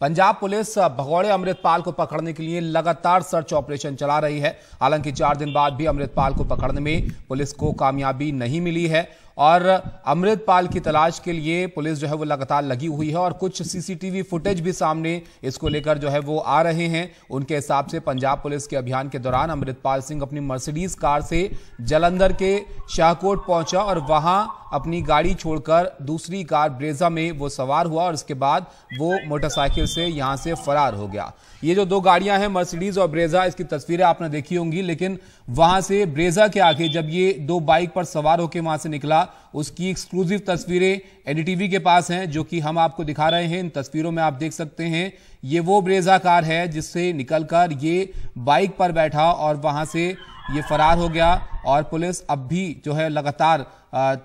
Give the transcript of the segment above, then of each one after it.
Punjab police भगौड़े Amritpal को पकड़ने के लिए लगातार सर्च ऑपरेशन चला रही है हालांकि चार दिन बाद भी अमृतपाल को पकड़ने में पुलिस को कामयाबी नहीं मिली है और अमृतपाल की तलाश के लिए पुलिस जो है वो लगातार लगी हुई है और कुछ सीसीटीवी फुटेज भी सामने इसको लेकर जो है वो आ रहे हैं उनके हिसाब से पंजाब पुलिस के अभियान के दौरान अमृतपाल सिंह अपनी मर्सिडीज कार से जलंधर के शाहकोट पहुंचा और वहां अपनी गाड़ी छोड़कर दूसरी कार ब्रेजा में वो सवार हुआ और इसके बाद वो मोटरसाइकिल से यहाँ से फरार हो गया ये जो दो गाड़ियां हैं मर्सिडीज और ब्रेजा इसकी तस्वीरें आपने देखी होंगी लेकिन वहां से ब्रेजा के आगे जब ये दो बाइक पर सवार होकर वहां से निकला उसकी एक्सक्लूसिव तस्वीरें एडीटीवी e के पास हैं जो कि हम आपको दिखा रहे हैं इन तस्वीरों में आप देख सकते हैं ये वो ब्रेजा कार है जिससे निकलकर ये बाइक पर बैठा और वहां से ये फरार हो गया और पुलिस अब भी जो है लगातार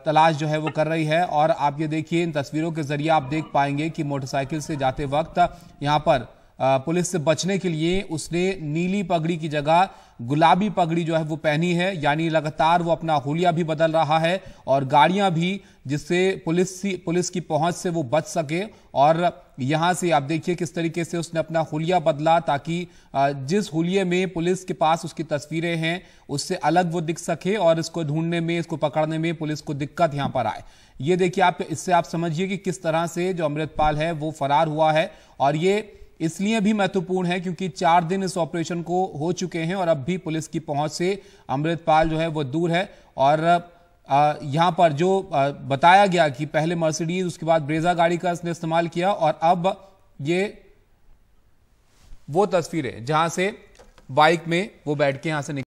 तलाश जो है वो कर रही है और आप ये देखिए इन तस्वीरों के जरिए आप देख पाएंगे कि मोटरसाइकिल से जाते वक्त यहाँ पर पुलिस से बचने के लिए उसने नीली पगड़ी की जगह गुलाबी पगड़ी जो है वो पहनी है यानी लगातार वो अपना होलिया भी बदल रहा है और गाड़ियां भी जिससे पुलिस पुलिस की पहुंच से वो बच सके और यहां से आप देखिए किस तरीके से उसने अपना होलिया बदला ताकि जिस होलिये में पुलिस के पास उसकी तस्वीरें हैं उससे अलग वो दिख सके और इसको ढूंढने में इसको पकड़ने में पुलिस को दिक्कत यहां पर आए ये देखिए आप इससे आप समझिए कि किस तरह से जो अमृतपाल है वो फरार हुआ है और ये इसलिए भी महत्वपूर्ण है क्योंकि चार दिन इस ऑपरेशन को हो चुके हैं और अब भी पुलिस की पहुंच से अमृतपाल जो है वो दूर है और यहाँ पर जो बताया गया कि पहले मर्सिडीज उसके बाद ब्रेजा गाड़ी का इसने इस्तेमाल किया और अब ये वो तस्वीरें जहां से बाइक में वो बैठ के यहां से निकल